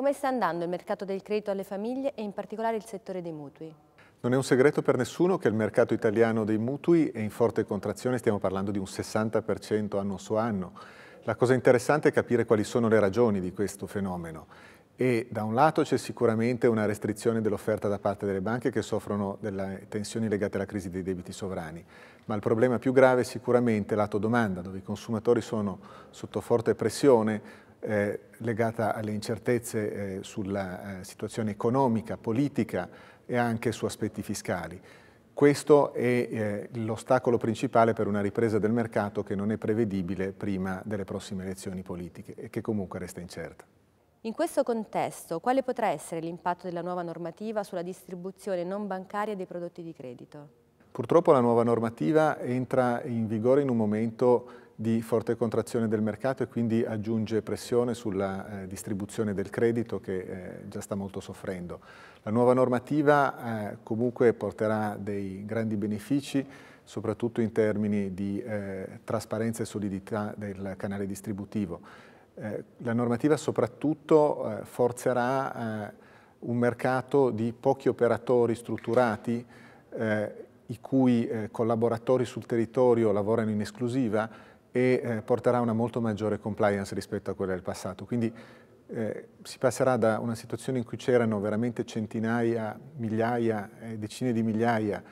Come sta andando il mercato del credito alle famiglie e in particolare il settore dei mutui? Non è un segreto per nessuno che il mercato italiano dei mutui è in forte contrazione, stiamo parlando di un 60% anno su anno. La cosa interessante è capire quali sono le ragioni di questo fenomeno e da un lato c'è sicuramente una restrizione dell'offerta da parte delle banche che soffrono delle tensioni legate alla crisi dei debiti sovrani, ma il problema più grave è sicuramente lato domanda, dove i consumatori sono sotto forte pressione eh, legata alle incertezze eh, sulla eh, situazione economica, politica e anche su aspetti fiscali. Questo è eh, l'ostacolo principale per una ripresa del mercato che non è prevedibile prima delle prossime elezioni politiche e che comunque resta incerta. In questo contesto, quale potrà essere l'impatto della nuova normativa sulla distribuzione non bancaria dei prodotti di credito? Purtroppo la nuova normativa entra in vigore in un momento di forte contrazione del mercato e quindi aggiunge pressione sulla eh, distribuzione del credito che eh, già sta molto soffrendo. La nuova normativa eh, comunque porterà dei grandi benefici soprattutto in termini di eh, trasparenza e solidità del canale distributivo. Eh, la normativa soprattutto eh, forzerà un mercato di pochi operatori strutturati i cui collaboratori sul territorio lavorano in esclusiva e eh, porterà una molto maggiore compliance rispetto a quella del passato. Quindi eh, si passerà da una situazione in cui c'erano veramente centinaia, migliaia, eh, decine di migliaia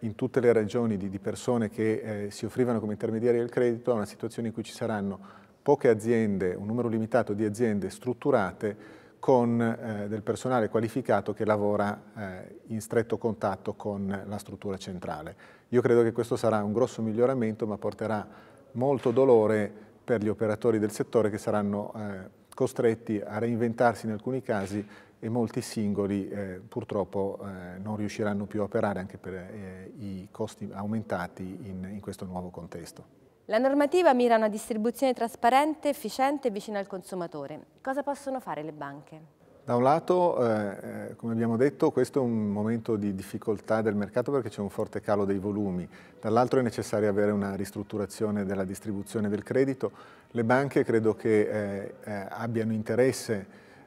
in tutte le regioni di, di persone che eh, si offrivano come intermediari del credito a una situazione in cui ci saranno poche aziende, un numero limitato di aziende strutturate con eh, del personale qualificato che lavora eh, in stretto contatto con la struttura centrale. Io credo che questo sarà un grosso miglioramento ma porterà molto dolore per gli operatori del settore che saranno eh, costretti a reinventarsi in alcuni casi e molti singoli eh, purtroppo eh, non riusciranno più a operare anche per eh, i costi aumentati in, in questo nuovo contesto. La normativa mira a una distribuzione trasparente, efficiente e vicina al consumatore. Cosa possono fare le banche? Da un lato, eh, eh, come abbiamo detto, questo è un momento di difficoltà del mercato perché c'è un forte calo dei volumi, dall'altro è necessario avere una ristrutturazione della distribuzione del credito. Le banche credo che eh, eh, abbiano interesse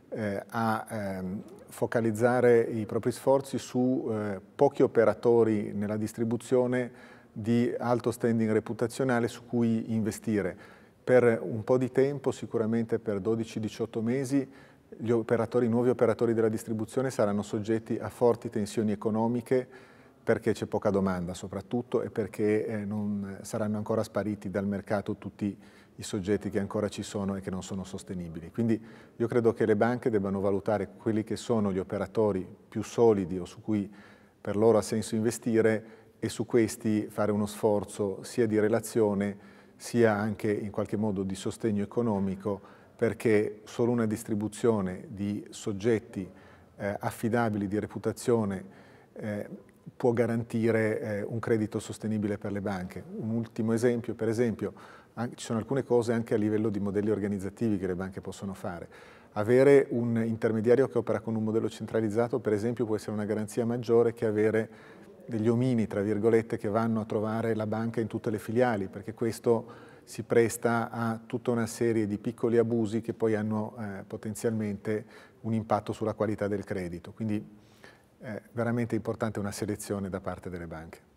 eh, a ehm, focalizzare i propri sforzi su eh, pochi operatori nella distribuzione di alto standing reputazionale su cui investire. Per un po' di tempo, sicuramente per 12-18 mesi, gli operatori, i nuovi operatori della distribuzione saranno soggetti a forti tensioni economiche perché c'è poca domanda soprattutto e perché eh, non saranno ancora spariti dal mercato tutti i soggetti che ancora ci sono e che non sono sostenibili. Quindi io credo che le banche debbano valutare quelli che sono gli operatori più solidi o su cui per loro ha senso investire e su questi fare uno sforzo sia di relazione sia anche in qualche modo di sostegno economico perché solo una distribuzione di soggetti eh, affidabili di reputazione eh, può garantire eh, un credito sostenibile per le banche. Un ultimo esempio, per esempio, ci sono alcune cose anche a livello di modelli organizzativi che le banche possono fare. Avere un intermediario che opera con un modello centralizzato, per esempio, può essere una garanzia maggiore che avere degli omini, tra virgolette, che vanno a trovare la banca in tutte le filiali, perché questo si presta a tutta una serie di piccoli abusi che poi hanno eh, potenzialmente un impatto sulla qualità del credito. Quindi è eh, veramente importante una selezione da parte delle banche.